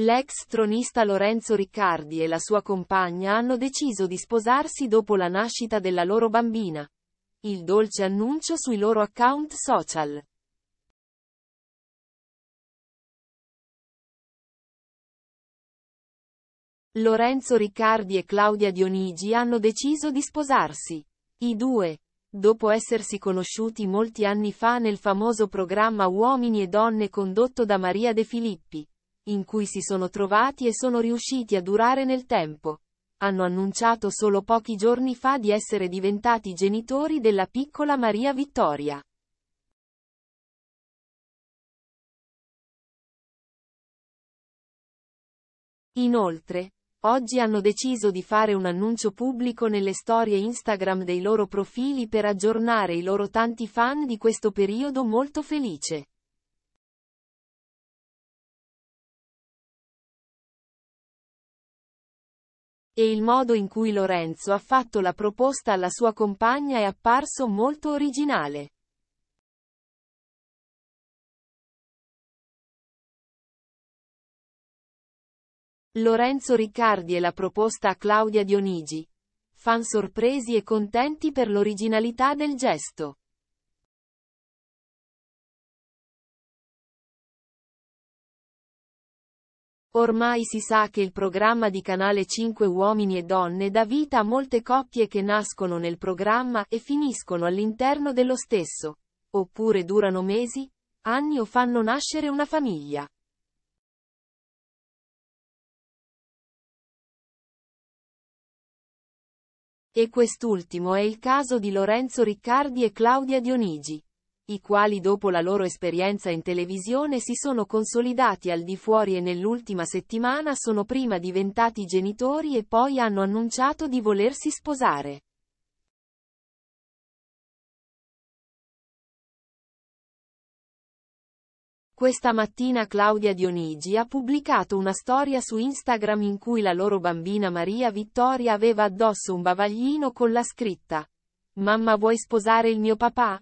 L'ex tronista Lorenzo Riccardi e la sua compagna hanno deciso di sposarsi dopo la nascita della loro bambina. Il dolce annuncio sui loro account social. Lorenzo Riccardi e Claudia Dionigi hanno deciso di sposarsi. I due, dopo essersi conosciuti molti anni fa nel famoso programma Uomini e Donne condotto da Maria De Filippi, in cui si sono trovati e sono riusciti a durare nel tempo. Hanno annunciato solo pochi giorni fa di essere diventati genitori della piccola Maria Vittoria. Inoltre, oggi hanno deciso di fare un annuncio pubblico nelle storie Instagram dei loro profili per aggiornare i loro tanti fan di questo periodo molto felice. E il modo in cui Lorenzo ha fatto la proposta alla sua compagna è apparso molto originale. Lorenzo Riccardi e la proposta a Claudia Dionigi. Fan sorpresi e contenti per l'originalità del gesto. Ormai si sa che il programma di Canale 5 Uomini e Donne dà vita a molte coppie che nascono nel programma e finiscono all'interno dello stesso, oppure durano mesi, anni o fanno nascere una famiglia. E quest'ultimo è il caso di Lorenzo Riccardi e Claudia Dionigi i quali dopo la loro esperienza in televisione si sono consolidati al di fuori e nell'ultima settimana sono prima diventati genitori e poi hanno annunciato di volersi sposare. Questa mattina Claudia Dionigi ha pubblicato una storia su Instagram in cui la loro bambina Maria Vittoria aveva addosso un bavaglino con la scritta Mamma vuoi sposare il mio papà?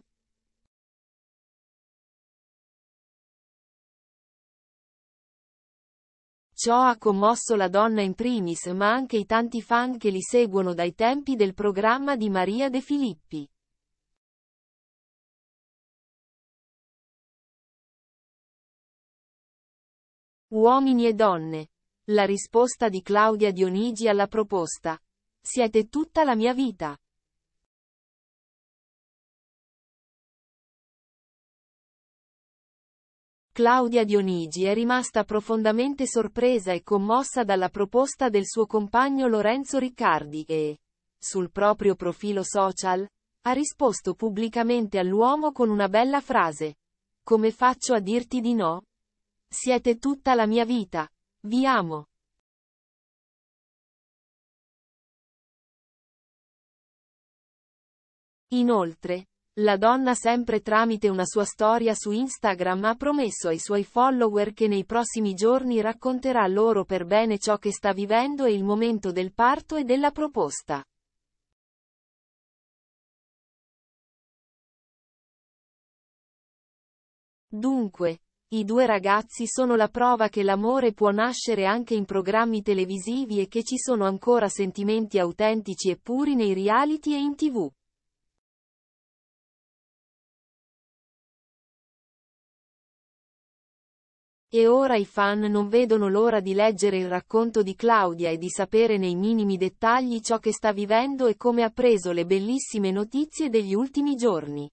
Ciò ha commosso la donna in primis ma anche i tanti fan che li seguono dai tempi del programma di Maria De Filippi. Uomini e donne. La risposta di Claudia Dionigi alla proposta. Siete tutta la mia vita. Claudia Dionigi è rimasta profondamente sorpresa e commossa dalla proposta del suo compagno Lorenzo Riccardi e, sul proprio profilo social, ha risposto pubblicamente all'uomo con una bella frase. Come faccio a dirti di no? Siete tutta la mia vita. Vi amo. Inoltre, la donna sempre tramite una sua storia su Instagram ha promesso ai suoi follower che nei prossimi giorni racconterà loro per bene ciò che sta vivendo e il momento del parto e della proposta. Dunque, i due ragazzi sono la prova che l'amore può nascere anche in programmi televisivi e che ci sono ancora sentimenti autentici e puri nei reality e in tv. E ora i fan non vedono l'ora di leggere il racconto di Claudia e di sapere nei minimi dettagli ciò che sta vivendo e come ha preso le bellissime notizie degli ultimi giorni.